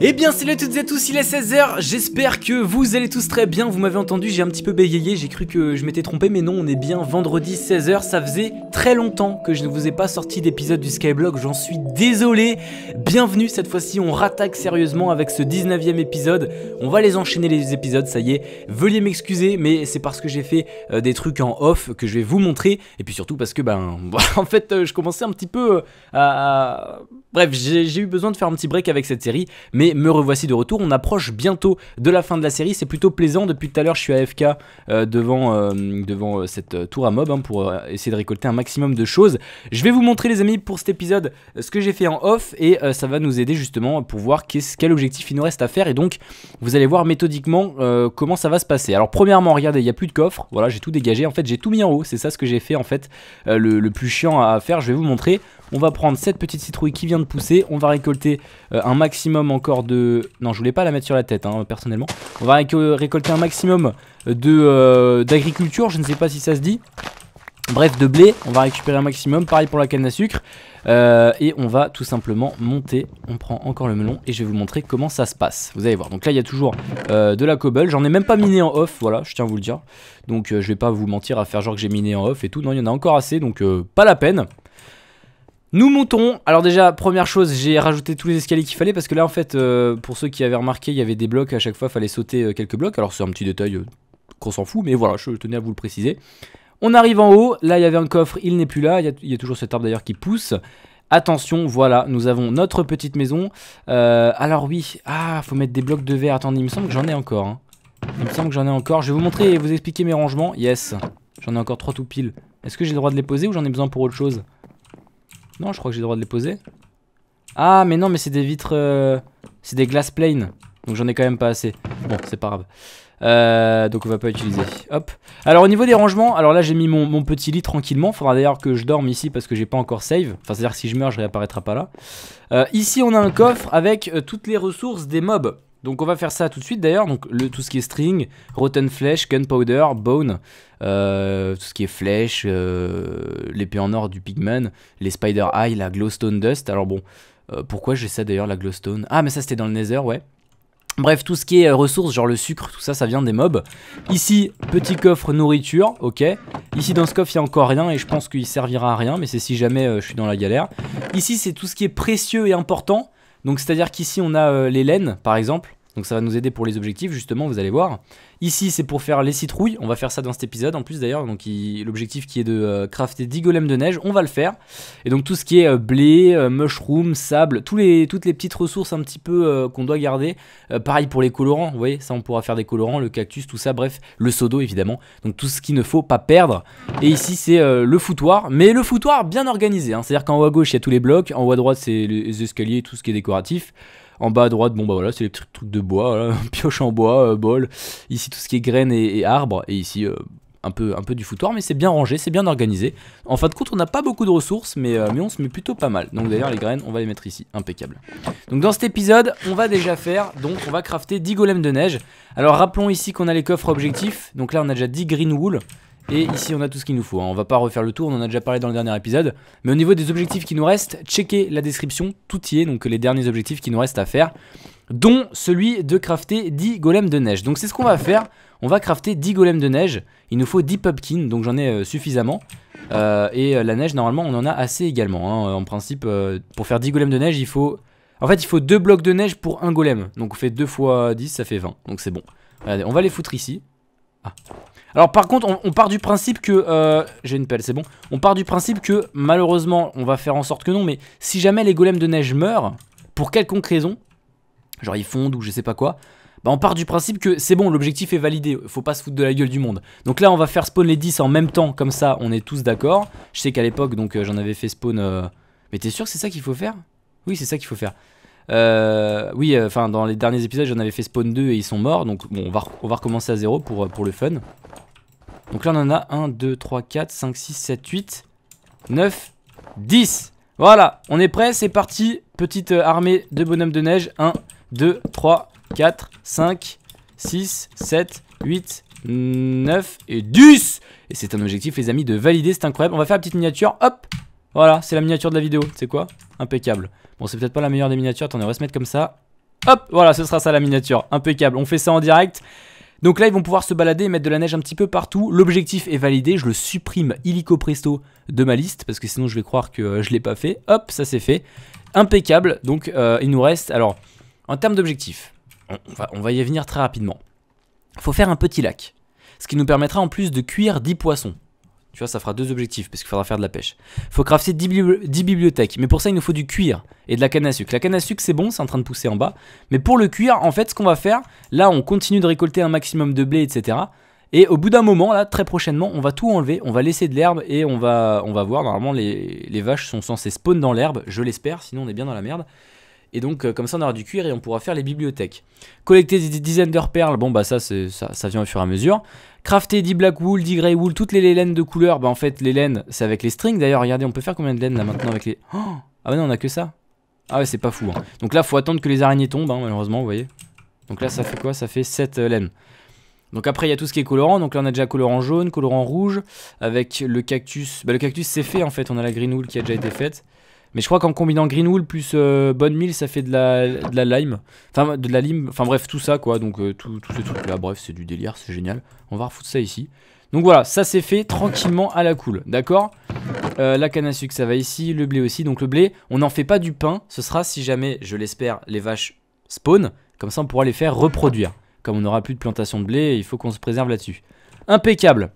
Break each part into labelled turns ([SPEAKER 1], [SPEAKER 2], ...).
[SPEAKER 1] Eh bien salut à toutes et tous, il est 16h, j'espère que vous allez tous très bien, vous m'avez entendu, j'ai un petit peu bégayé, j'ai cru que je m'étais trompé, mais non, on est bien vendredi 16h, ça faisait très longtemps que je ne vous ai pas sorti d'épisode du Skyblock, j'en suis désolé, bienvenue, cette fois-ci on rattaque sérieusement avec ce 19ème épisode, on va les enchaîner les épisodes, ça y est, veuillez m'excuser, mais c'est parce que j'ai fait euh, des trucs en off que je vais vous montrer, et puis surtout parce que ben, en fait euh, je commençais un petit peu euh, à Bref, j'ai eu besoin de faire un petit break avec cette série, mais me revoici de retour. On approche bientôt de la fin de la série, c'est plutôt plaisant. Depuis tout à l'heure, je suis à FK euh, devant, euh, devant euh, cette tour à mob hein, pour essayer de récolter un maximum de choses. Je vais vous montrer, les amis, pour cet épisode, ce que j'ai fait en off et ça va nous aider justement pour voir quel objectif il nous reste à faire. Et donc, vous allez voir méthodiquement comment ça va se passer. Alors, premièrement, regardez, il n'y a plus de coffre. Voilà, j'ai tout dégagé. En fait, j'ai tout mis en haut. C'est ça ce que j'ai fait en fait. le, le plus chiant à faire, je vais vous montrer. On va prendre cette petite citrouille qui vient de pousser. On va récolter euh, un maximum encore de... Non, je voulais pas la mettre sur la tête, hein, personnellement. On va récolter un maximum euh, d'agriculture, je ne sais pas si ça se dit. Bref, de blé, on va récupérer un maximum. Pareil pour la canne à sucre. Euh, et on va tout simplement monter. On prend encore le melon et je vais vous montrer comment ça se passe. Vous allez voir. Donc là, il y a toujours de la cobble. J'en ai même pas miné en off, voilà, je tiens à vous le dire. Donc je vais pas vous mentir à faire genre que j'ai miné en off et tout. Non, il y en a encore assez, donc pas la peine. Nous montons, alors déjà première chose j'ai rajouté tous les escaliers qu'il fallait parce que là en fait euh, pour ceux qui avaient remarqué il y avait des blocs à chaque fois, il fallait sauter euh, quelques blocs, alors c'est un petit détail euh, qu'on s'en fout mais voilà je tenais à vous le préciser. On arrive en haut, là il y avait un coffre, il n'est plus là, il y, a, toujours cet arbre d'ailleurs qui pousse. Attention, voilà, nous avons notre petite maison. alors oui, ah, faut mettre des blocs de verre. Attendez, il me semble que j'en ai encore. Hein. Il me semble que j'en ai encore. Je vais vous montrer et vous expliquer mes rangements. Yes, j'en ai encore trois tout pile. Est-ce que j'ai le droit de les poser ou j'en ai besoin pour autre chose non, je crois que j'ai le droit de les poser. Ah, mais non, mais c'est des vitres... Euh, c'est des glass planes. Donc j'en ai quand même pas assez. Bon, c'est pas grave. Euh, donc on va pas utiliser. Hop. Alors au niveau des rangements, alors là j'ai mis mon, petit lit tranquillement. Faudra d'ailleurs que je dorme ici parce que j'ai pas encore save. Enfin c'est-à-dire que si je meurs je réapparaîtra pas là. Euh, ici on a un coffre avec toutes les ressources des mobs. Donc on va faire ça tout de suite d'ailleurs, donc le, tout ce qui est string, rotten flesh, gunpowder, bone, euh, tout ce qui est flèche, euh, l'épée en or du pigman, les spider eye, la glowstone dust, alors bon, euh, pourquoi j'ai ça d'ailleurs la glowstone Ah mais ça c'était dans le nether ouais. Bref, tout ce qui est ressources, genre le sucre, tout ça, ça vient des mobs. Ici, petit coffre nourriture, ok. Ici, dans ce coffre, il n'y a encore rien et je pense qu'il servira à rien, mais c'est si jamais je suis dans la galère. Ici, c'est tout ce qui est précieux et important. Donc c'est-à-dire qu'ici on a les euh, laines par exemple. Donc ça va nous aider pour les objectifs, justement, vous allez voir. Ici, c'est pour faire les citrouilles. On va faire ça dans cet épisode, en plus d'ailleurs. Donc l'objectif qui est de euh, crafter 10 golems de neige, on va le faire. Et donc tout ce qui est euh, blé, euh, mushroom, sable, tous les, toutes les petites ressources un petit peu qu'on doit garder. pareil pour les colorants, vous voyez, ça on pourra faire des colorants, le cactus, tout ça, bref, le sodo évidemment. Donc tout ce qu'il ne faut pas perdre. Et ici, c'est le foutoir, mais le foutoir bien organisé. Hein. C'est-à-dire qu'en haut à gauche, il y a tous les blocs, en haut à droite, c'est les escaliers, tout ce qui est décoratif. En bas à droite, bon bah voilà, c'est les petits trucs de bois, pioche en bois, euh, bol. Ici tout ce qui est graines et, arbres, et ici euh, un, peu, un peu du foutoir, mais c'est bien rangé, c'est bien organisé. En fin de compte, on n'a pas beaucoup de ressources, mais, euh, mais on se met plutôt pas mal. Donc d'ailleurs, les graines, on va les mettre ici, impeccable. Donc dans cet épisode, on va déjà faire, donc on va crafter 10 golems de neige. Alors rappelons ici qu'on a les coffres objectifs, donc là on a déjà 10 green wool. Et ici, on a tout ce qu'il nous faut. Hein. On va pas refaire le tour, on en a déjà parlé dans le dernier épisode. Mais au niveau des objectifs qui nous restent, checkez la description, tout y est. Donc les derniers objectifs qui nous restent à faire, dont celui de crafter 10 golems de neige. Donc c'est ce qu'on va faire. On va crafter 10 golems de neige. Il nous faut 10 pumpkins, donc j'en ai euh, suffisamment. Euh, et euh, la neige, normalement, on en a assez également. Hein. En principe, pour faire 10 golems de neige, il faut... En fait, il faut 2 blocs de neige pour un golem. Donc on fait 2 fois 10, ça fait 20. Donc c'est bon. on va les foutre ici. Ah. Alors par contre, on, part du principe que... Euh, j'ai une pelle, c'est bon. On part du principe que, malheureusement, on va faire en sorte que non, mais si jamais les golems de neige meurent, pour quelconque raison, genre ils fondent ou je sais pas quoi, bah on part du principe que c'est bon, l'objectif est validé, faut pas se foutre de la gueule du monde. Donc là, on va faire spawn les 10 en même temps, comme ça, on est tous d'accord. Je sais qu'à l'époque, donc euh, j'en avais fait spawn... Euh, mais t'es sûr que c'est ça qu'il faut faire Oui, c'est ça qu'il faut faire. oui, enfin, dans les derniers épisodes, j'en avais fait spawn 2 et ils sont morts, donc bon, on va, on va recommencer à zéro pour, pour le fun. Donc là, on en a 1, 2, 3, 4, 5, 6, 7, 8, 9, 10. Voilà, on est prêt, c'est parti. Petite euh, armée de bonhommes de neige. 1, 2, 3, 4, 5, 6, 7, 8, 9 et 10 Et c'est un objectif les amis de valider, c'est incroyable On va faire la petite miniature, hop Voilà, c'est la miniature de la vidéo, c'est quoi Impeccable Bon c'est peut-être pas la meilleure des miniatures, attendez on va se mettre comme ça Hop, voilà ce sera ça la miniature, impeccable On fait ça en direct donc là, ils vont pouvoir se balader et mettre de la neige un petit peu partout. L'objectif est validé. Je le supprime illico presto de ma liste parce que sinon, je vais croire que euh, je l'ai pas fait. Hop, ça c'est fait. Impeccable. Donc, euh, il nous reste. Alors, en termes d'objectif, on, on va y venir très rapidement. Il faut faire un petit lac. Ce qui nous permettra en plus de cuire 10 poissons. Tu vois, ça fera deux objectifs parce qu'il faudra faire de la pêche. Faut crafter 10, bibliothèques, mais pour ça il nous faut du cuir et de la canne à sucre. La canne à sucre c'est bon, c'est en train de pousser en bas. Mais pour le cuir, en fait, ce qu'on va faire, là on continue de récolter un maximum de blé, etc. Et au bout d'un moment, là, très prochainement, on va tout enlever, on va laisser de l'herbe et on va, on va voir. Normalement, les, les vaches sont censées spawn dans l'herbe, je l'espère, sinon on est bien dans la merde. Et donc, euh, comme ça, on aura du cuir et on pourra faire les bibliothèques. Collecter des dizaines de perles, bon, bah ça, ça, ça, vient au fur et à mesure. Crafter 10 black wool, 10 grey wool, toutes les laines de couleur. Bah en fait, les laines, c'est avec les strings. D'ailleurs, regardez, on peut faire combien de laines là maintenant avec les... Oh ah mais non, on a que ça. Ah ouais, c'est pas fou. Hein. Donc là, faut attendre que les araignées tombent, hein, malheureusement, vous voyez. Donc là, ça fait quoi Ça fait 7 euh, laines. Donc après, il y a tout ce qui est colorant. Donc là, on a déjà colorant jaune, colorant rouge, avec le cactus. Bah, le cactus, c'est fait en fait. On a la green wool qui a déjà été faite. Mais je crois qu'en combinant wool plus euh, Bonne Mille, ça fait de la, lime. Enfin, de la lime. Enfin, bref, tout ça, quoi. Donc, euh, tout, tout, ce truc-là, bref, c'est du délire, c'est génial. On va refoutre ça ici. Donc voilà, ça c'est fait tranquillement à la cool, d'accord euh, La canne à sucre, ça va ici, le blé aussi. Donc le blé, on n'en fait pas du pain. Ce sera, si jamais, je l'espère, les vaches spawn. Comme ça, on pourra les faire reproduire. Comme on n'aura plus de plantation de blé, il faut qu'on se préserve là-dessus. Impeccable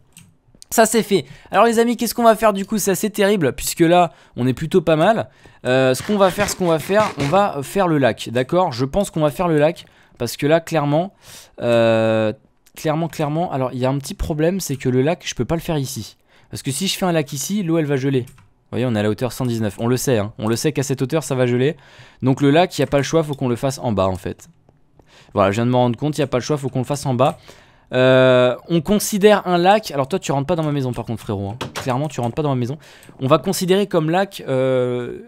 [SPEAKER 1] ça c'est fait. Alors les amis, qu'est-ce qu'on va faire du coup C'est assez terrible puisque là, on est plutôt pas mal. Euh, ce qu'on va faire, ce qu'on va faire, on va faire le lac, d'accord Je pense qu'on va faire le lac parce que là, clairement, euh, clairement, clairement... Alors il y a un petit problème, c'est que le lac, je peux pas le faire ici. Parce que si je fais un lac ici, l'eau elle va geler. Vous voyez, on est à la hauteur 119. On le sait, hein. on le sait qu'à cette hauteur ça va geler. Donc le lac, il n'y a pas le choix, faut qu'on le fasse en bas en fait. Voilà, je viens de me rendre compte, il n'y a pas le choix, faut qu'on le fasse en bas. Euh, on considère un lac. Alors toi, tu rentres pas dans ma maison, par contre, frérot. Hein. Clairement, tu rentres pas dans ma maison. On va considérer comme lac euh,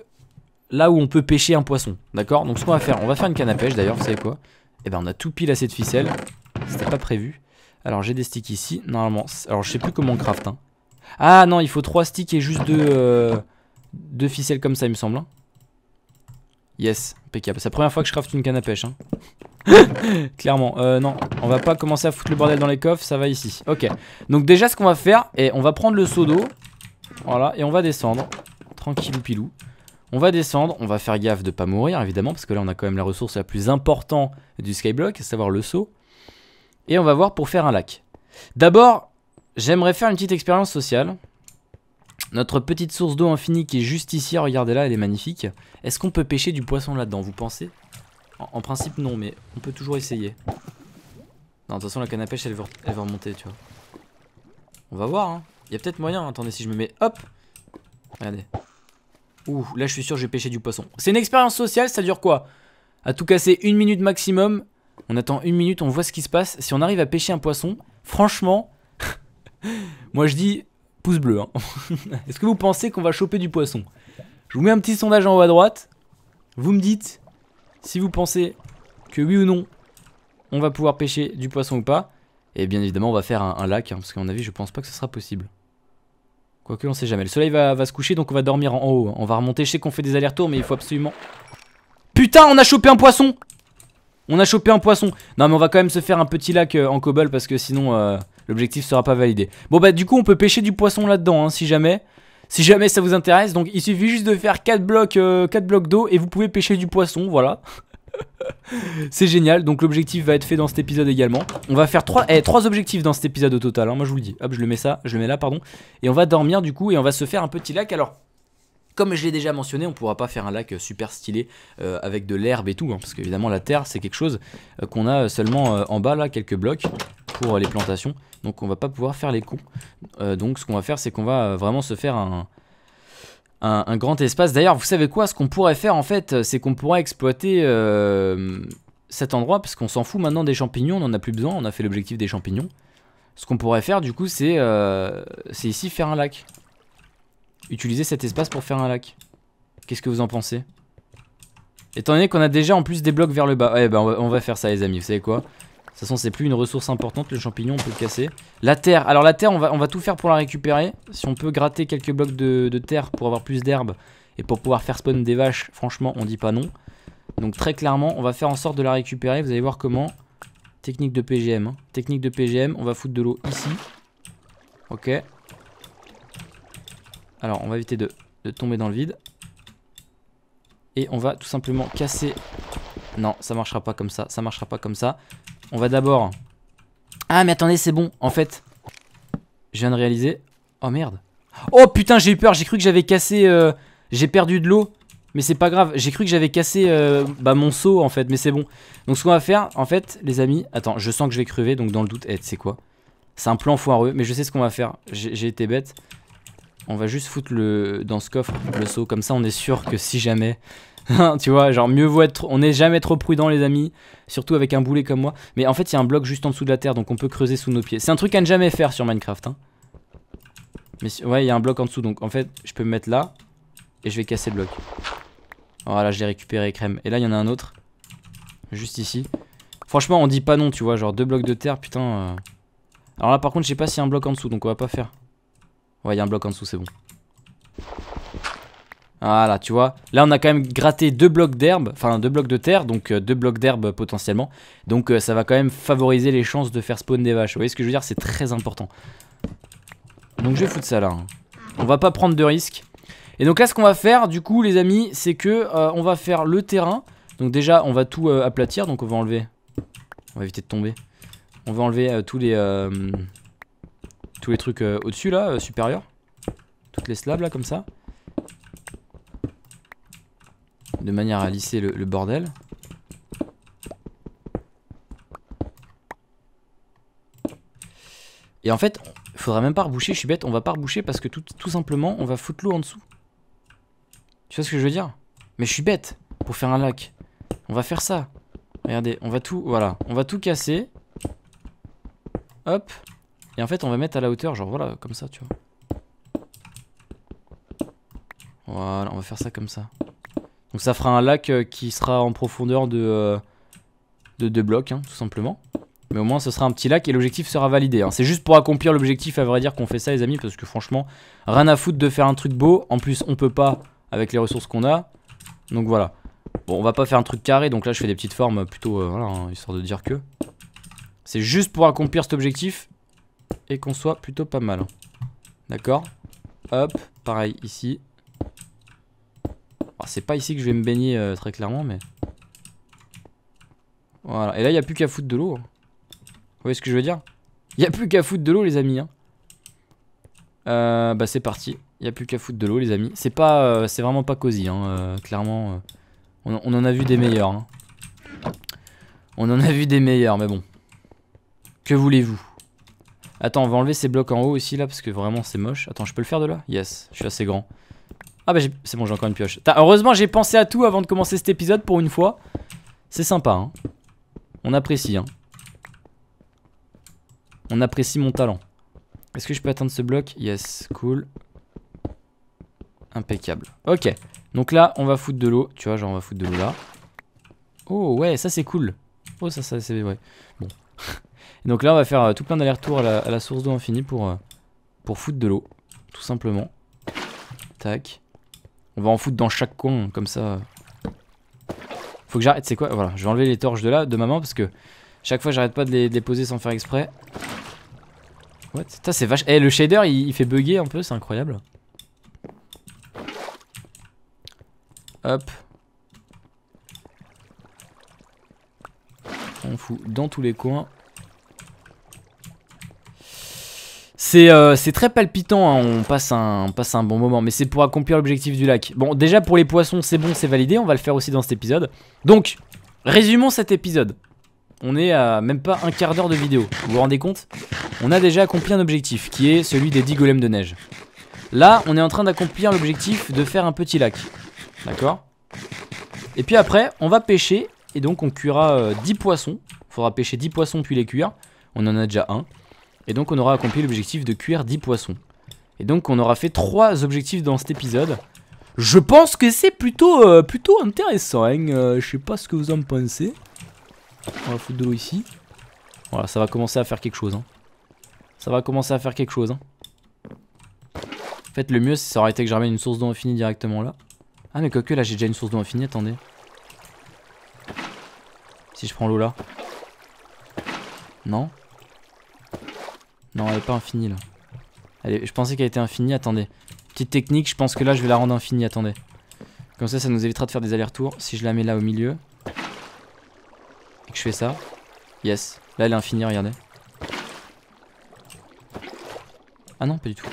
[SPEAKER 1] là où on peut pêcher un poisson. D'accord Donc ce qu'on va faire, on va faire une canne à pêche d'ailleurs. Vous savez quoi Eh ben, on a tout pile assez de ficelles. C'était pas prévu. Alors j'ai des sticks ici. Normalement, alors je sais plus comment on craft. Hein. Ah non, il faut 3 sticks et juste 2 euh, deux, ficelles comme ça, il me semble. Hein. Yes, impeccable. C'est la première fois que je crafte une canne à pêche. Hein. Clairement, euh, non, on va pas commencer à foutre le bordel dans les coffres, ça va ici. Ok, donc déjà ce qu'on va faire, et on va prendre le seau d'eau, voilà, et on va descendre, tranquille, pilou. On va descendre, on va faire gaffe de pas mourir évidemment, parce que là on a quand même la ressource la plus importante du skyblock, à savoir le seau. Et on va voir pour faire un lac. D'abord, j'aimerais faire une petite expérience sociale. Notre petite source d'eau infinie qui est juste ici, regardez là, elle est magnifique. Est-ce qu'on peut pêcher du poisson là-dedans, vous pensez en, principe, non, mais on peut toujours essayer. Non, de toute façon, la canne à pêche, elle va, remonter, tu vois. On va voir, hein. Il y a peut-être moyen. Attendez, si je me mets... Hop Regardez. Ouh, là, je suis sûr, j'ai pêché du poisson. C'est une expérience sociale, ça dure quoi À tout casser, une minute maximum. On attend une minute, on voit ce qui se passe. Si on arrive à pêcher un poisson, franchement... moi, je dis pouce bleu. Hein. Est-ce que vous pensez qu'on va choper du poisson Je vous mets un petit sondage en haut à droite. Vous me dites si vous pensez que oui ou non, on va pouvoir pêcher du poisson ou pas. Et eh bien évidemment, on va faire un, lac, hein, parce qu'à mon avis, je pense pas que ce sera possible. Quoique, on sait jamais. Le soleil va, se coucher, donc on va dormir en, haut. On va remonter. Je sais qu'on fait des allers-retours, mais il faut absolument... Putain, on a chopé un poisson On a chopé un poisson Non, mais on va quand même se faire un petit lac euh, en cobble, parce que sinon, euh, l'objectif sera pas validé. Bon, bah, du coup, on peut pêcher du poisson là-dedans, hein, si jamais. Si jamais ça vous intéresse, donc il suffit juste de faire 4 blocs, euh, quatre blocs d'eau et vous pouvez pêcher du poisson, voilà. c'est génial, donc l'objectif va être fait dans cet épisode également. On va faire 3, eh, objectifs dans cet épisode au total, hein, moi je vous le dis. Hop, je le mets ça, je le mets là, pardon. Et on va dormir du coup et on va se faire un petit lac. Alors, comme je l'ai déjà mentionné, on pourra pas faire un lac euh, super stylé euh, avec de l'herbe et tout, hein, parce qu'évidemment la terre c'est quelque chose qu'on a seulement en bas là, quelques blocs pour euh, les plantations. Donc on va pas pouvoir faire les cons. Euh, donc ce qu'on va faire, c'est qu'on va euh, vraiment se faire un, un, grand espace. D'ailleurs, vous savez quoi Ce qu'on pourrait faire en fait, c'est qu'on pourrait exploiter cet endroit parce qu'on s'en fout maintenant des champignons. On en a plus besoin. On a fait l'objectif des champignons. Ce qu'on pourrait faire du coup, c'est euh, ici faire un lac. Utiliser cet espace pour faire un lac. Qu'est-ce que vous en pensez Étant donné qu'on a déjà en plus des blocs vers le bas. Ouais, eh bah ben, on va faire ça les amis, vous savez quoi toute façon, c'est plus une ressource importante, le champignon, on peut le casser. La terre, alors la terre, on va, on va tout faire pour la récupérer. Si on peut gratter quelques blocs de, terre pour avoir plus d'herbe et pour pouvoir faire spawn des vaches, franchement, on dit pas non. Donc très clairement, on va faire en sorte de la récupérer. Vous allez voir comment. Technique de PGM. Hein. Technique de PGM, on va foutre de l'eau ici. Ok. Alors, on va éviter de, de tomber dans le vide. Et on va tout simplement casser non, ça marchera pas comme ça, ça marchera pas comme ça on va d'abord... Ah mais attendez, c'est bon, en fait. Je viens de réaliser. Oh merde. Oh putain, j'ai eu peur, j'ai cru que j'avais cassé... Euh, j'ai perdu de l'eau. Mais c'est pas grave, j'ai cru que j'avais cassé euh, bah, mon seau en fait, mais c'est bon. Donc ce qu'on va faire, en fait, les amis... Attends, je sens que je vais crever, donc dans le doute, et c'est quoi C'est un plan foireux, mais je sais ce qu'on va faire. J'ai été bête. On va juste foutre le dans ce coffre le seau, comme ça on est sûr que si jamais tu vois, genre mieux vaut être. On n'est jamais trop prudent, les amis, surtout avec un boulet comme moi. Mais en fait, il y a un bloc juste en dessous de la terre, donc on peut creuser sous nos pieds. C'est un truc à ne jamais faire sur Minecraft. Hein. Mais ouais, il y a un bloc en dessous, donc en fait, je peux me mettre là et je vais casser le bloc. Voilà, je l'ai récupéré, crème. Et là, il y en a un autre, juste ici. Franchement, on dit pas non, tu vois, genre deux blocs de terre, putain. Euh. Alors là, par contre, je sais pas s'il y a un bloc en dessous, donc on va pas faire. Ouais, il y a un bloc en dessous, c'est bon. Voilà, tu vois. Là, on a quand même gratté deux blocs d'herbe, enfin deux blocs de terre, donc euh, deux blocs d'herbe euh, potentiellement. Donc euh, ça va quand même favoriser les chances de faire spawn des vaches. Vous voyez ce que je veux dire C'est très important. Donc je vais foutre ça là. Hein. On va pas prendre de risques. Et donc là, ce qu'on va faire, du coup, les amis, c'est que on va faire le terrain. Donc déjà, on va tout aplatir, donc on va enlever... On va éviter de tomber. On va enlever tous les... tous les trucs au-dessus là, supérieurs. Toutes les slabs là, comme ça de manière à lisser le, bordel. Et en fait, il faudra même pas reboucher, je suis bête, on va pas reboucher parce que tout, tout simplement, on va foutre l'eau en dessous. Tu vois ce que je veux dire Mais je suis bête pour faire un lac. On va faire ça. Regardez, on va tout, voilà, on va tout casser. Hop. Et en fait, on va mettre à la hauteur, genre voilà, comme ça, tu vois. Voilà, on va faire ça comme ça. Donc ça fera un lac euh, qui sera en profondeur de, euh, deux blocs, hein, tout simplement. Mais au moins, ce sera un petit lac et l'objectif sera validé. Hein. C'est juste pour accomplir l'objectif, à vrai dire, qu'on fait ça, les amis, parce que franchement, rien à foutre de faire un truc beau. En plus, on peut pas avec les ressources qu'on a. Donc voilà. Bon, on va pas faire un truc carré, donc là, je fais des petites formes euh, plutôt, hein, histoire de dire que. C'est juste pour accomplir cet objectif et qu'on soit plutôt pas mal. D'accord Hop, pareil ici c'est pas ici que je vais me baigner euh, très clairement, mais... Voilà, et là, il a plus qu'à foutre de l'eau. Hein. Vous voyez ce que je veux dire Il n'y a plus qu'à foutre de l'eau, les amis. Hein. Euh, bah, c'est parti. Il n'y a plus qu'à foutre de l'eau, les amis. C'est pas, euh, c'est vraiment pas cosy, hein, clairement. On, on, en a vu des meilleurs. Hein. On en a vu des meilleurs, mais bon. Que voulez-vous Attends, on va enlever ces blocs en haut aussi, là, parce que vraiment, c'est moche. Attends, je peux le faire de là Yes, je suis assez grand. Ah bah c'est bon j'ai encore une pioche. Heureusement j'ai pensé à tout avant de commencer cet épisode pour une fois. C'est sympa hein. On apprécie hein. On apprécie mon talent. Est-ce que je peux atteindre ce bloc Yes, cool. Impeccable. Ok. Donc là on va foutre de l'eau. Tu vois genre on va foutre de l'eau là. Oh ouais ça c'est cool. Oh ça ça c'est vrai. Bon. donc là on va faire euh, tout plein d'allers-retours à, la source d'eau infinie pour, euh, pour foutre de l'eau. Tout simplement. Tac. On va en foutre dans chaque coin, comme ça. Faut que j'arrête, c'est quoi Voilà, je vais enlever les torches de là, de maman, parce que chaque fois j'arrête pas de les, déposer poser sans faire exprès. What Putain, c'est vache. Eh, le shader, il, fait bugger un peu, c'est incroyable. Hop. On fout dans tous les coins. Euh, c'est très palpitant, hein. on, passe un, passe un bon moment, mais c'est pour accomplir l'objectif du lac. Bon, déjà pour les poissons, c'est bon, c'est validé, on va le faire aussi dans cet épisode. Donc, résumons cet épisode. On est à même pas un quart d'heure de vidéo, vous vous rendez compte On a déjà accompli un objectif, qui est celui des 10 golems de neige. Là, on est en train d'accomplir l'objectif de faire un petit lac. D'accord Et puis après, on va pêcher, et donc on cuira 10 euh, poissons. Faudra pêcher 10 poissons puis les cuire. On en a déjà un. Et donc on aura accompli l'objectif de cuire 10 poissons. Et donc on aura fait 3 objectifs dans cet épisode. Je pense que c'est plutôt, euh, plutôt intéressant. Hein. Euh, je sais pas ce que vous en pensez. On va foutre de l'eau ici. Voilà, ça va commencer à faire quelque chose. Hein. Ça va commencer à faire quelque chose. Hein. En fait, le mieux, ça aurait été que je ramène une source d'eau infinie directement là. Ah, mais que là, j'ai déjà une source d'eau infinie. Attendez. Si je prends l'eau là. Non non, elle est pas infinie là. Allez, je pensais qu'elle était infinie, attendez. Petite technique, je pense que là je vais la rendre infinie, attendez. Comme ça, ça nous évitera de faire des allers-retours. Si je la mets là au milieu, et que je fais ça, yes. Là elle est infinie, regardez. Ah non, pas du tout.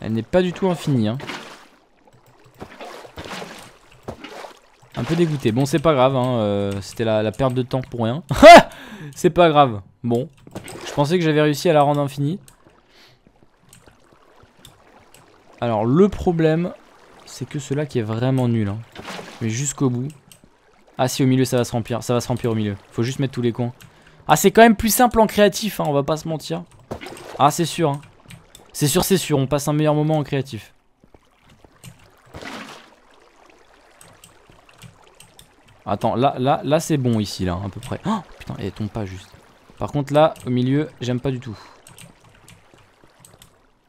[SPEAKER 1] Elle n'est pas du tout infinie, hein. Un peu dégoûté. Bon, c'est pas grave. Hein, euh, C'était la, perte de temps pour rien. c'est pas grave. Bon. Je pensais que j'avais réussi à la rendre infinie. Alors, le problème, c'est que cela qui est vraiment nul. Hein. Mais jusqu'au bout. Ah si, au milieu, ça va se remplir. Ça va se remplir au milieu. Faut juste mettre tous les coins. Ah, c'est quand même plus simple en créatif. Hein, on va pas se mentir. Ah, c'est sûr. Hein. C'est sûr, c'est sûr. On passe un meilleur moment en créatif. Attends, là, là, là c'est bon ici, là, à peu près. Oh, putain, elle tombe pas juste. Par contre, là, au milieu, j'aime pas du tout.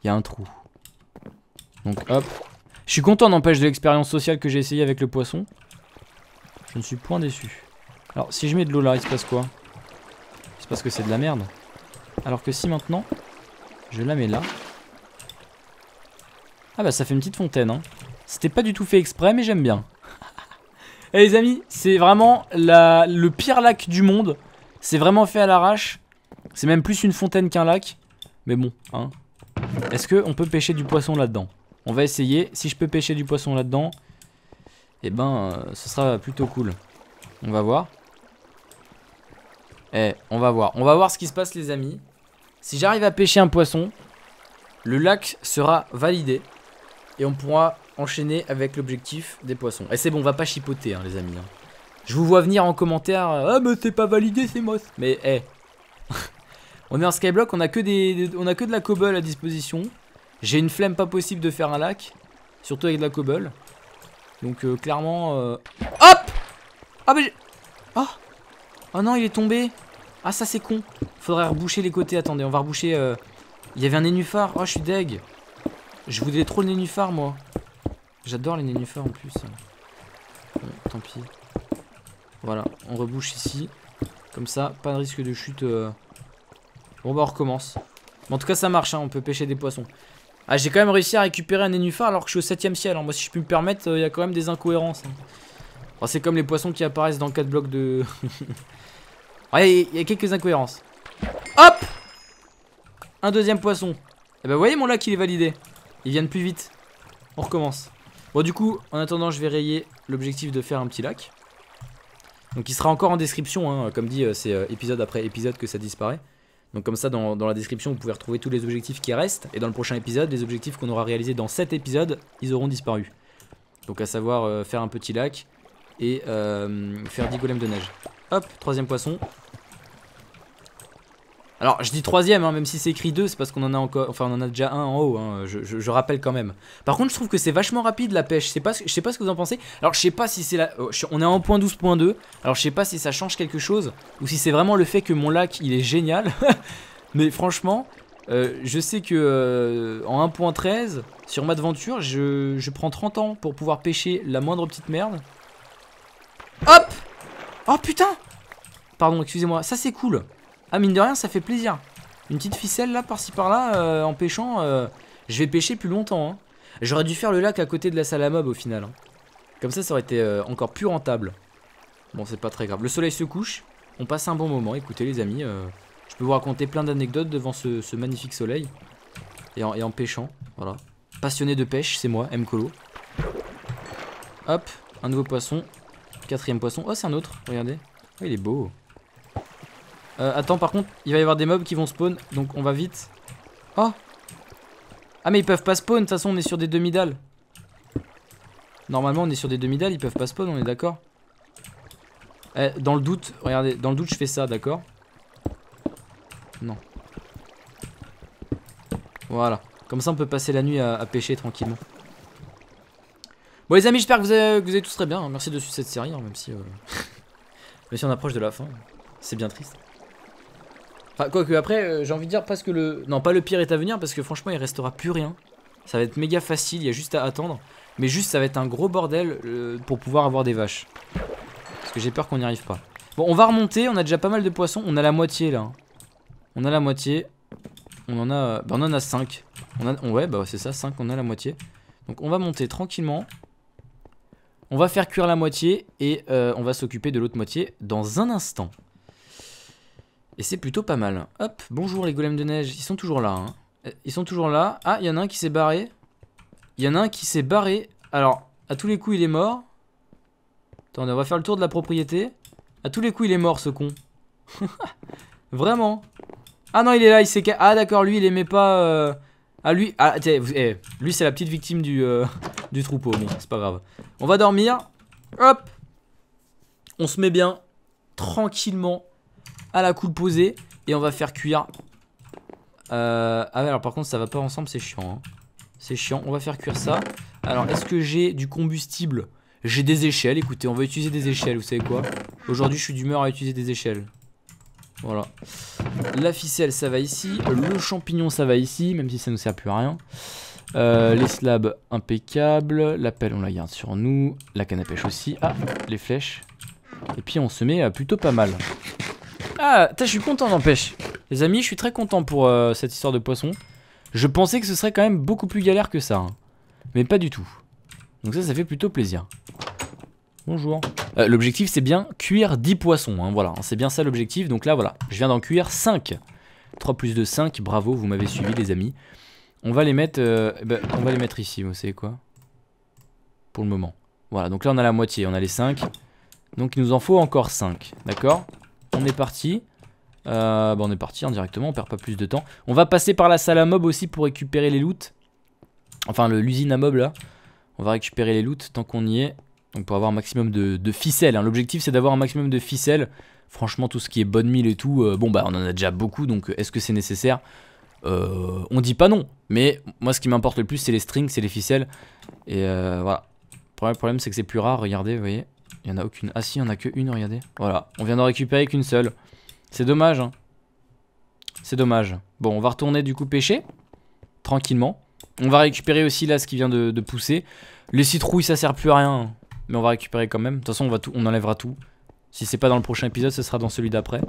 [SPEAKER 1] Il y a un trou. Donc, hop. Je suis content, n'empêche, de l'expérience sociale que j'ai essayé avec le poisson. Je ne suis point déçu. Alors, si je mets de l'eau là, il se passe quoi Il se passe que c'est de la merde. Alors que si maintenant, je la mets là. Ah bah, ça fait une petite fontaine, hein. C'était pas du tout fait exprès, mais j'aime bien. Eh les amis, c'est vraiment le pire lac du monde. C'est vraiment fait à l'arrache. C'est même plus une fontaine qu'un lac. Mais bon, hein. Est-ce qu'on peut pêcher du poisson là-dedans On va essayer. Si je peux pêcher du poisson là-dedans, eh ben, euh, ce sera plutôt cool. On va voir. Eh, on va voir. On va voir ce qui se passe, les amis. Si j'arrive à pêcher un poisson, le lac sera validé. Et on pourra enchaîner avec l'objectif des poissons. Et eh, c'est bon, on va pas chipoter, hein, les amis. Hein. Je vous vois venir en commentaire, euh, ah mais c'est pas validé, c'est moi. Mais eh on est en skyblock, on a que des, on a que de la cobble à disposition. J'ai une flemme pas possible de faire un lac, surtout avec de la cobble. Donc euh, clairement, euh, hop, ah mais oh, oh non, il est tombé. Ah ça c'est con. Faudrait reboucher les côtés. Attendez, on va reboucher. Il y avait un nénuphar. Oh je suis deg. Je voulais trop le nénuphar moi. J'adore les nénuphars en plus. Euh, tant pis. Voilà, on rebouche ici. Comme ça, pas de risque de chute. Euh. Bon bah on recommence. en tout cas ça marche, hein, on peut pêcher des poissons. Ah j'ai quand même réussi à récupérer un nénuphar alors que je suis au 7ème ciel. Hein. Moi si je peux me permettre, euh, il y a quand même des incohérences. Hein. C'est comme les poissons qui apparaissent dans 4 blocs de... ouais, il y a quelques incohérences. Hop Un deuxième poisson. Et eh bah ben, vous voyez mon lac il est validé. Il vient de plus vite. On recommence du coup, en attendant, je vais rayer l'objectif de faire un petit lac. Donc il sera encore en description, hein. comme dit, euh, c'est euh, épisode après épisode que ça disparaît. Donc comme ça, dans, la description, vous pouvez retrouver tous les objectifs qui restent, et dans le prochain épisode, les objectifs qu'on aura réalisés dans cet épisode, ils auront disparu. Donc à savoir euh, faire un petit lac, et faire 10 golems de neige. Hop, troisième poisson, alors je dis troisième, hein, même si c'est écrit deux, c'est parce qu'on en a encore, enfin on en a déjà un en haut. Hein, je, rappelle quand même. Par contre, je trouve que c'est vachement rapide la pêche. Je sais pas, je sais pas ce que vous en pensez. Alors je sais pas si c'est la, oh, on est en point 12.2. Alors je sais pas si ça change quelque chose ou si c'est vraiment le fait que mon lac il est génial. Mais franchement, euh, je sais que euh, en 1.13 sur ma je, je prends 30 ans pour pouvoir pêcher la moindre petite merde. Hop Oh putain Pardon, excusez-moi. Ça c'est cool. Ah, mine de rien, ça fait plaisir. Une petite ficelle là, par-ci par-là, euh, en pêchant, euh, je vais pêcher plus longtemps. Hein. J'aurais dû faire le lac à côté de la salle à mob au final. Hein. Comme ça, ça aurait été euh, encore plus rentable. Bon, c'est pas très grave. Le soleil se couche, on passe un bon moment. Écoutez, les amis, je peux vous raconter plein d'anecdotes devant ce, magnifique soleil. Et en, pêchant, voilà. Passionné de pêche, c'est moi, M. Colo. Hop, un nouveau poisson. Quatrième poisson. Oh, c'est un autre, regardez. Oh, il est beau. Euh, attends, par contre, il va y avoir des mobs qui vont spawn, donc on va vite. Oh Ah, mais ils peuvent pas spawn, de toute façon, on est sur des demi-dalles. Normalement, on est sur des demi-dalles, ils peuvent pas spawn, on est d'accord eh, Dans le doute, regardez, dans le doute, je fais ça, d'accord Non. Voilà. Comme ça, on peut passer la nuit à, pêcher tranquillement. Bon, les amis, j'espère que, vous allez tous très bien. Hein. Merci de suivre cette série, hein, même si... Euh, même si on approche de la fin. C'est bien triste. Enfin, quoique après, euh, j'ai envie de dire parce que le. Non, pas le pire est à venir parce que franchement, il restera plus rien. Ça va être méga facile, il y a juste à attendre. Mais juste, ça va être un gros bordel euh, pour pouvoir avoir des vaches. Parce que j'ai peur qu'on n'y arrive pas. Bon, on va remonter, on a déjà pas mal de poissons. On a la moitié là. On a la moitié. On en a. Bah, on en a 5. On a... Ouais, bah c'est ça, 5, on a la moitié. Donc on va monter tranquillement. On va faire cuire la moitié et euh, on va s'occuper de l'autre moitié dans un instant. Et c'est plutôt pas mal. Hop, bonjour les golems de neige, ils sont toujours là. Hein. Euh, ils sont toujours là. Ah, il y en a un qui s'est barré. Il y en a un qui s'est barré. Alors, à tous les coups, il est mort. Attendez, on va faire le tour de la propriété. À tous les coups, il est mort, ce con. Vraiment Ah non, il est là, il s'est... Ah d'accord, lui, il aimait pas... Euh, ah lui, ah, eh, lui c'est la petite victime du, euh, du troupeau, bon c'est pas grave. On va dormir, hop, on se met bien, tranquillement, à la coule posée. Et on va faire cuire. Euh, ah alors par contre, ça va pas ensemble, c'est chiant. Hein. C'est chiant. On va faire cuire ça. Alors, est-ce que j'ai du combustible J'ai des échelles. Écoutez, on va utiliser des échelles. Vous savez quoi Aujourd'hui, je suis d'humeur à utiliser des échelles. Voilà. La ficelle, ça va ici. Le champignon, ça va ici, même si ça ne nous sert plus à rien. Euh, les slabs, impeccables. La pelle, on la garde sur nous. La canne à pêche aussi. Ah, les flèches. Et puis, on se met euh, plutôt pas mal. Ah, je suis content, n'empêche. Les amis, je suis très content pour euh, cette histoire de poisson. Je pensais que ce serait quand même beaucoup plus galère que ça. Hein. Mais pas du tout. Donc ça, ça fait plutôt plaisir. Bonjour. Euh, l'objectif, c'est bien cuire 10 poissons. Hein, voilà, c'est bien ça l'objectif. Donc là, voilà, je viens d'en cuire 5. 3 plus 2, 5. Bravo, vous m'avez suivi, les amis. On va les mettre, euh, ben, on va les mettre ici, vous savez quoi Pour le moment. Voilà, donc là, on a la moitié. On a les 5. Donc il nous en faut encore 5, d'accord on est parti. Euh, bah on est parti indirectement, hein, on perd pas plus de temps. On va passer par la salle à mob aussi pour récupérer les loots. Enfin, l'usine à mob là. On va récupérer les loots tant qu'on y est. Donc pour avoir un maximum de, ficelles. Hein. L'objectif c'est d'avoir un maximum de ficelles. Franchement, tout ce qui est bonne mille et tout, euh, bon bah on en a déjà beaucoup, donc euh, est-ce que c'est nécessaire On dit pas non. Mais moi ce qui m'importe le plus c'est les strings, c'est les ficelles. Et voilà. Le problème c'est que c'est plus rare, regardez, vous voyez. Il en a aucune. Ah si, il en a qu'une. regardez. Voilà, on vient d'en récupérer qu'une seule. C'est dommage, hein. C'est dommage. Bon, on va retourner du coup pêcher. Tranquillement. On va récupérer aussi là ce qui vient de, pousser. Les citrouilles, ça sert plus à rien. Mais on va récupérer quand même. De toute façon, on, va tout, on enlèvera tout. Si c'est pas dans le prochain épisode, ce sera dans celui d'après.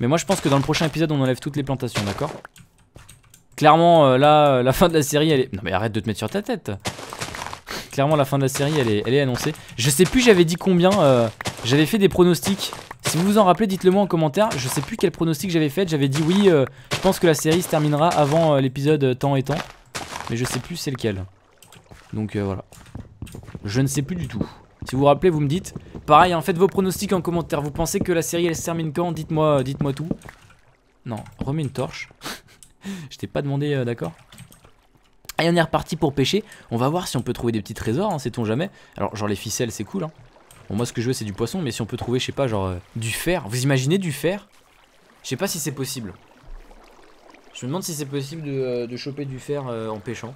[SPEAKER 1] Mais moi, je pense que dans le prochain épisode, on enlève toutes les plantations, d'accord Clairement, euh, là, euh, la fin de la série, elle est... Non mais arrête de te mettre sur ta tête Clairement, la fin de la série, elle est, annoncée. Je sais plus, j'avais dit combien. Euh, j'avais fait des pronostics. Si vous vous en rappelez, dites-le moi en commentaire. Je sais plus quel pronostic j'avais fait. J'avais dit oui, euh, je pense que la série se terminera avant euh, l'épisode temps et temps. Mais je sais plus c'est lequel. Donc voilà. Je ne sais plus du tout. Si vous vous rappelez, vous me dites. Pareil, en hein, faites vos pronostics en commentaire. Vous pensez que la série elle se termine quand Dites-moi dites-moi tout. Non, remets une torche. je t'ai pas demandé, d'accord et on est reparti pour pêcher. On va voir si on peut trouver des petits trésors, hein, sait-on jamais. Alors, genre les ficelles, c'est cool. Hein. moi, ce que je veux, c'est du poisson, mais si on peut trouver, je sais pas, genre euh, du fer. Vous imaginez du fer Je sais pas si c'est possible. Je me demande si c'est possible de, euh, choper du fer euh, en pêchant.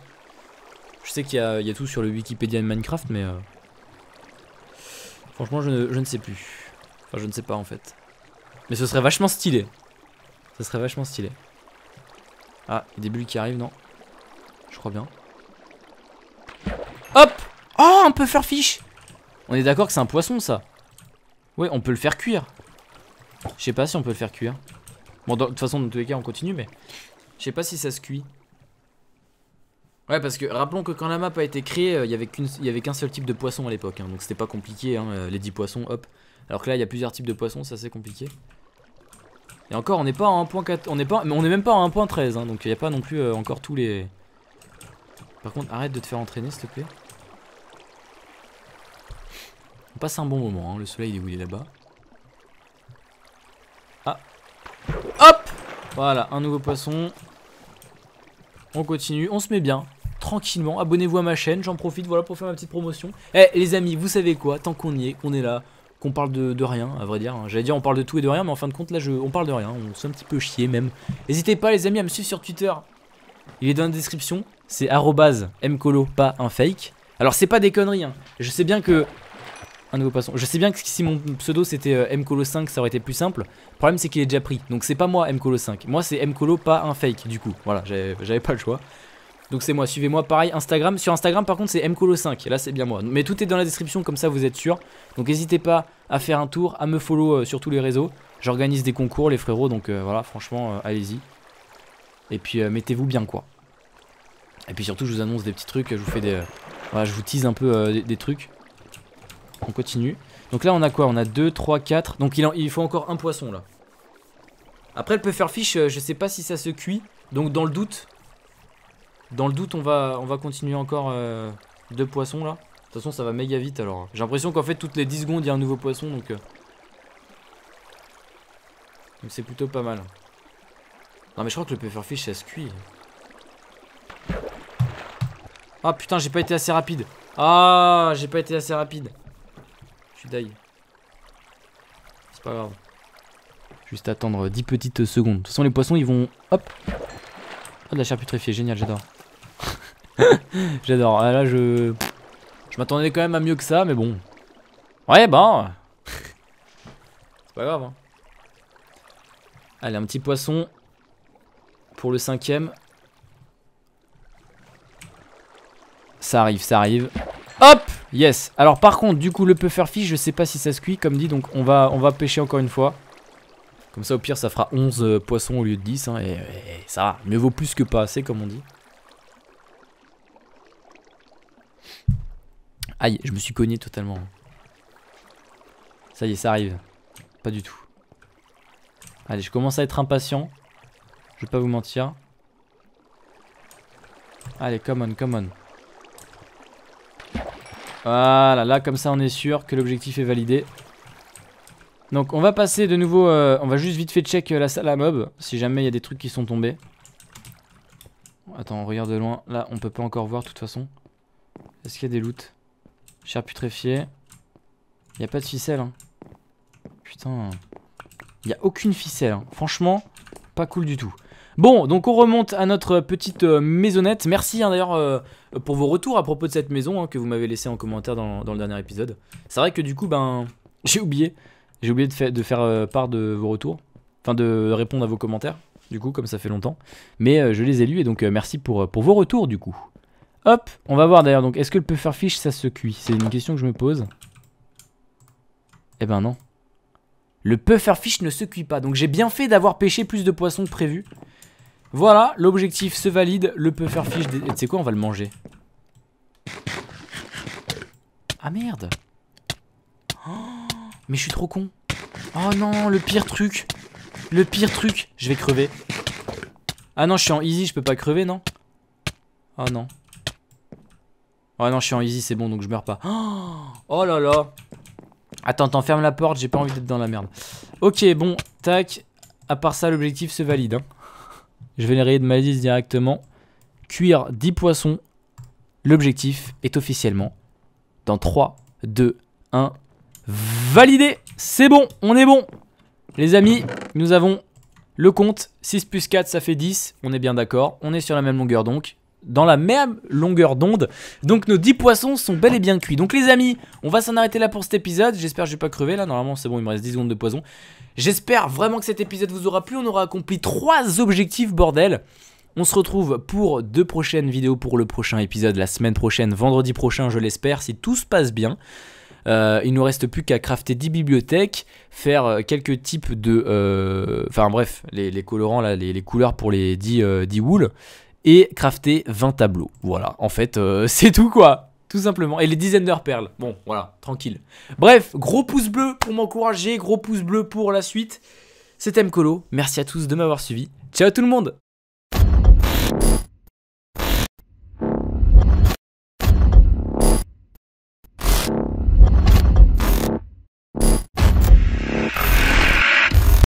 [SPEAKER 1] Je sais qu'il y, a tout sur le Wikipédia de Minecraft, mais... Franchement, je ne, je ne sais plus. Enfin, je ne sais pas, en fait. Mais ce serait vachement stylé. Ce serait vachement stylé. Ah, des bulles qui arrivent, non je crois bien. Hop Oh, peut faire fish On est d'accord que c'est un poisson, ça Ouais, on peut le faire cuire. Je sais pas si on peut le faire cuire. Bon, de toute façon, dans tous les cas, on continue, mais... Je sais pas si ça se cuit. Ouais, parce que rappelons que quand la map a été créée, euh, il y avait qu'un seul type de poisson à l'époque. Hein, donc c'était pas compliqué, hein, euh, les 10 poissons, hop. Alors que là, il y a plusieurs types de poissons, c'est compliqué. Et encore, on n'est pas à 1.4... On n'est Mais on même pas à 1.13, hein, donc il n'y a pas non plus euh, encore tous les... Par contre, arrête de te faire entraîner, s'il te plaît. On passe un bon moment, hein. le soleil est où il est là-bas. Ah Hop Voilà, un nouveau poisson. On continue, on se met bien tranquillement. Abonnez-vous à ma chaîne, j'en profite voilà pour faire ma petite promotion. Eh les amis, vous savez quoi Tant qu'on y est, qu'on est là, qu'on parle de, rien, à vrai dire. Hein. J'allais dire on parle de tout et de rien, mais en fin de compte là je, on parle de rien. On sent un petit peu chier même. N'hésitez pas les amis à me suivre sur Twitter. Il est dans la description c'est mcolo, pas un fake. Alors c'est pas des conneries, hein. je sais bien que... Un nouveau passant. Je sais bien que si mon pseudo c'était euh, mcolo5, ça aurait été plus simple. Le problème c'est qu'il est déjà pris, donc c'est pas moi mcolo5. Moi c'est mcolo, pas un fake du coup. Voilà, j'avais pas le choix. Donc c'est moi, suivez-moi, pareil, Instagram. Sur Instagram par contre c'est mcolo5, là c'est bien moi. Mais tout est dans la description, comme ça vous êtes sûr. Donc n'hésitez pas à faire un tour, à me follow euh, sur tous les réseaux. J'organise des concours les frérots, donc euh, voilà, franchement, allez-y. Et puis mettez-vous bien quoi. Et puis surtout, je vous annonce des petits trucs, je vous fais des... voilà, je vous tease un peu euh, des, trucs. On continue. Donc là, on a quoi On a 2, 3, 4. Donc il, faut encore un poisson, là. Après, le Pufferfish fish, euh, je sais pas si ça se cuit. Donc dans le doute, dans le doute, on va, on va continuer encore euh, deux poissons là. De toute façon, ça va méga vite alors. J'ai l'impression qu'en fait, toutes les 10 secondes, il y a un nouveau poisson donc. c'est plutôt pas mal. Non, mais je crois que le pufferfish ça se cuit. Oh putain, j'ai pas été assez rapide. Ah, j'ai pas été assez rapide. Je suis die. C'est pas grave. Juste attendre 10 petites secondes. De toute façon, les poissons, ils vont... Hop Oh de la chair putréfiée, génial, j'adore. j'adore. Ah, là, je... Je m'attendais quand même à mieux que ça, mais bon. Ouais, bon bah. C'est pas grave, hein. Allez, un petit poisson pour le cinquième. Ça arrive, ça arrive. Hop Yes Alors par contre, du coup, le faire fiche. je sais pas si ça se cuit, comme dit, donc on va, on va pêcher encore une fois. Comme ça, au pire, ça fera 11 euh, poissons au lieu de 10, hein, et, et, ça va. Mieux vaut plus que pas assez, comme on dit. Aïe, je me suis cogné totalement. Ça y est, ça arrive. Pas du tout. Allez, je commence à être impatient. Je vais pas vous mentir. Allez, come on, come on. Voilà, là comme ça on est sûr que l'objectif est validé. Donc on va passer de nouveau, euh, on va juste vite fait check euh, la salle à mob, si jamais il y a des trucs qui sont tombés. Attends, on regarde de loin, là on peut pas encore voir de toute façon. Est-ce qu'il y a des loots Chair putréfié. Il n'y a pas de ficelle. Hein. Putain. Il n'y a aucune ficelle. Hein. Franchement, pas cool du tout. Bon, donc on remonte à notre petite euh, maisonnette. Merci hein, d'ailleurs euh, pour vos retours à propos de cette maison hein, que vous m'avez laissé en commentaire dans, le dernier épisode. C'est vrai que du coup, ben, j'ai oublié. J'ai oublié de, faire euh, part de vos retours. Enfin, de répondre à vos commentaires, du coup, comme ça fait longtemps. Mais je les ai lus et donc merci pour, pour vos retours, du coup. Hop, on va voir d'ailleurs. Donc, est-ce que le pufferfish, ça se cuit C'est une question que je me pose. Eh ben non. Le pufferfish ne se cuit pas. Donc, j'ai bien fait d'avoir pêché plus de poissons que prévu. Voilà, l'objectif se valide. Le puffer fiche. Des... Tu sais quoi, on va le manger. Ah merde. mais je suis trop con. Oh non, le pire truc. Le pire truc. Je vais crever. Ah non, je suis en easy, je peux pas crever, non Oh non. Oh non, je suis en easy, c'est bon, donc je meurs pas. Oh, là là. Attends, attends, ferme la porte, j'ai pas envie d'être dans la merde. Ok, bon, tac. À part ça, l'objectif se valide. Hein. Je vais les rayer de ma liste directement. Cuire 10 poissons. L'objectif est officiellement dans 3, 2, 1. Validé C'est bon, on est bon Les amis, nous avons le compte. 6 plus 4, ça fait 10. On est bien d'accord. On est sur la même longueur donc dans la même longueur d'onde. Donc nos 10 poissons sont bel et bien cuits. Donc les amis, on va s'en arrêter là pour cet épisode. J'espère que j'ai pas crever là. Normalement, c'est bon, il me reste 10 secondes de poison. J'espère vraiment que cet épisode vous aura plu. On aura accompli 3 objectifs, bordel. On se retrouve pour deux prochaines vidéos pour le prochain épisode la semaine prochaine, vendredi prochain, je l'espère, si tout se passe bien. Euh, il nous reste plus qu'à crafter 10 bibliothèques, faire euh, quelques types de... Euh, enfin bref, les, colorants, les, couleurs pour les 10, 10 wools et crafter 20 tableaux. Voilà, en fait, euh, c'est tout quoi tout simplement. Et les dizaines d'heures perles. Bon, voilà, tranquille. Bref, gros pouce bleu pour m'encourager, gros pouce bleu pour la suite. C'était Mkolo, merci à tous de m'avoir suivi. Ciao tout le monde